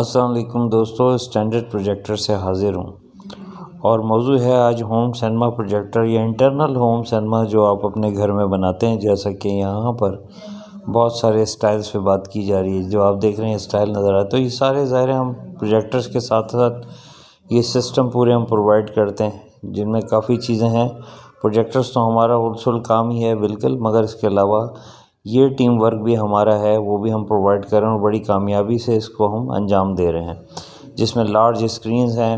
असलकुम दोस्तों standard projector से हाज़िर हूँ और मौजू है आज होम सैनमा प्रोजेक्टर या इंटरनल होम सैनमा जो आप अपने घर में बनाते हैं जैसा कि यहाँ पर बहुत सारे स्टाइल्स पे बात की जा रही है जो आप देख रहे हैं स्टाइल नज़र आए तो ये सारे ज़ाहिर हम प्रोजेक्टर्स के साथ साथ ये सिस्टम पूरे हम प्रोवाइड करते हैं जिनमें काफ़ी चीज़ें हैं प्रोजेक्टर्स तो हमारा हलसुल काम ही है बिल्कुल मगर इसके अलावा ये टीम वर्क भी हमारा है वो भी हम प्रोवाइड कर रहे हैं और बड़ी कामयाबी से इसको हम अंजाम दे रहे हैं जिसमें लार्ज स्क्रीन्स हैं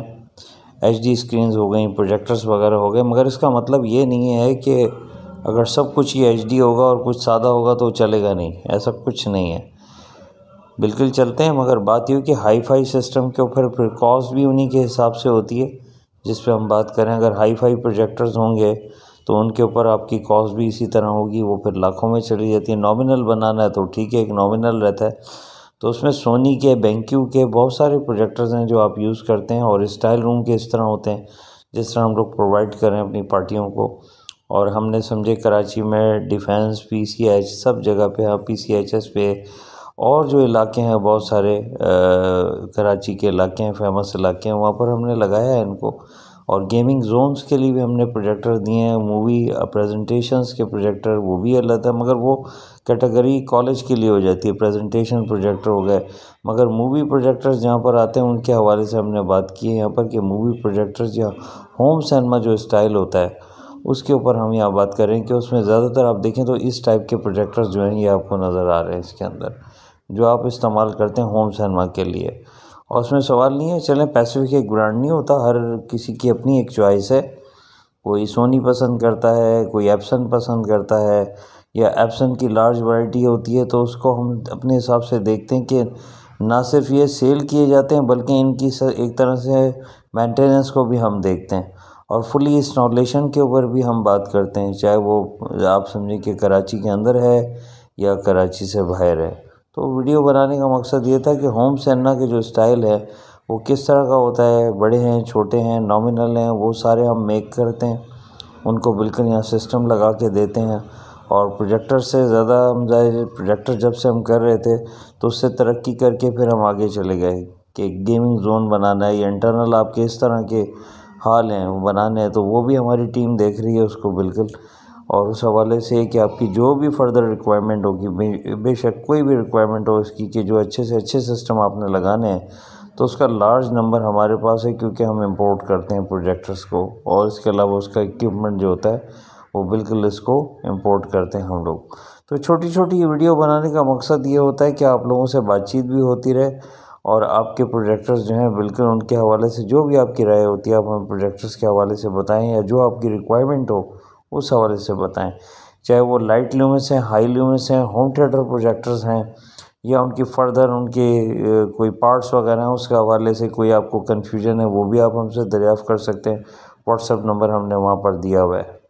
एच डी स्क्रीन्स हो गई प्रोजेक्टर्स वगैरह हो गए मगर इसका मतलब ये नहीं है कि अगर सब कुछ ही एच डी होगा और कुछ सादा होगा तो चलेगा नहीं ऐसा कुछ नहीं है बिल्कुल चलते हैं मगर बात यह कि हाई फाई सिस्टम के ऊपर फिर कॉस्ट भी उन्हीं के हिसाब से होती है जिस पर हम बात करें अगर हाई फाई प्रोजेक्टर्स होंगे तो उनके ऊपर आपकी कॉस्ट भी इसी तरह होगी वो फिर लाखों में चली जाती है नॉमिनल बनाना है तो ठीक है एक नॉमिनल रहता है तो उसमें सोनी के बैंक्यू के बहुत सारे प्रोजेक्टर्स हैं जो आप यूज़ करते हैं और स्टाइल रूम के इस तरह होते हैं जिस तरह हम लोग प्रोवाइड करें अपनी पार्टियों को और हमने समझे कराची में डिफेंस पीसीएच सब जगह पे हाँ पीसीएचएस पे और जो इलाके हैं बहुत सारे आ, कराची के इलाके हैं फेमस इलाके हैं वहाँ पर हमने लगाया है इनको और गेमिंग जोन्स के लिए भी हमने प्रोजेक्टर दिए हैं मूवी प्रेजेंटेशंस के प्रोजेक्टर वो भी अलग है मगर वो कैटेगरी कॉलेज के लिए हो जाती है प्रेजेंटेशन प्रोजेक्टर हो गए मगर मूवी प्रोजेक्टर्स जहाँ पर आते हैं उनके हवाले से हमने बात की है यहाँ पर कि मूवी प्रोजेक्टर्स या होम सिनेमा जो स्टाइल होता है उसके ऊपर हम यहाँ बात करें कि उसमें ज़्यादातर आप देखें तो इस टाइप के प्रोजेक्टर्स जो हैं ये आपको नज़र आ रहे हैं इसके अंदर जो आप इस्तेमाल करते हैं होम सिनेमा के लिए और उसमें सवाल नहीं है चलें पैसिफिक एक ब्रांड नहीं होता हर किसी की अपनी एक चॉइस है कोई सोनी पसंद करता है कोई एप्सन पसंद करता है या एप्सन की लार्ज वाइटी होती है तो उसको हम अपने हिसाब से देखते हैं कि ना सिर्फ ये सेल किए जाते हैं बल्कि इनकी एक तरह से मेंटेनेंस को भी हम देखते हैं और फुली इंस्टॉलेशन के ऊपर भी हम बात करते हैं चाहे वो आप समझें कि कराची के अंदर है या कराची से बाहर है तो वीडियो बनाने का मकसद ये था कि होम सेना के जो स्टाइल है वो किस तरह का होता है बड़े हैं छोटे हैं नॉमिनल हैं वो सारे हम मेक करते हैं उनको बिल्कुल यहाँ सिस्टम लगा के देते हैं और प्रोजेक्टर से ज़्यादा हम जाहिर प्रोजेक्टर जब से हम कर रहे थे तो उससे तरक्की करके फिर हम आगे चले गए कि गेमिंग जोन बनाना है या इंटरनल आपके इस तरह के हाल हैं वो बनाने हैं तो वो भी हमारी टीम देख रही है उसको बिल्कुल और उस हवाले से कि आपकी जो भी फर्दर रिक्वायरमेंट होगी बेशक कोई भी रिक्वायरमेंट हो इसकी कि जो अच्छे से अच्छे सिस्टम आपने लगाने हैं तो उसका लार्ज नंबर हमारे पास है क्योंकि हम इंपोर्ट करते हैं प्रोजेक्टर्स को और इसके अलावा उसका इक्विपमेंट जो होता है वो बिल्कुल इसको इंपोर्ट करते हैं हम लोग तो छोटी छोटी वीडियो बनाने का मकसद ये होता है कि आप लोगों से बातचीत भी होती रहे और आपके प्रोजेक्टर्स जो हैं बिल्कुल उनके हवाले से जो भी आपकी राय होती है आप हमें प्रोजेक्टर्स के हवाले से बताएँ या जो आपकी रिक्वायरमेंट हो उस हवाले से बताएं चाहे वो लाइट ल्यूमेंस हैं हाई ल्यूमेंस हैं होम थिएटर प्रोजेक्टर्स हैं या उनकी फर्दर उनके कोई पार्ट्स वगैरह हैं उसके हवाले से कोई आपको कन्फ्यूजन है वो भी आप हमसे दरियाफ़ कर सकते हैं व्हाट्सअप नंबर हमने वहाँ पर दिया हुआ है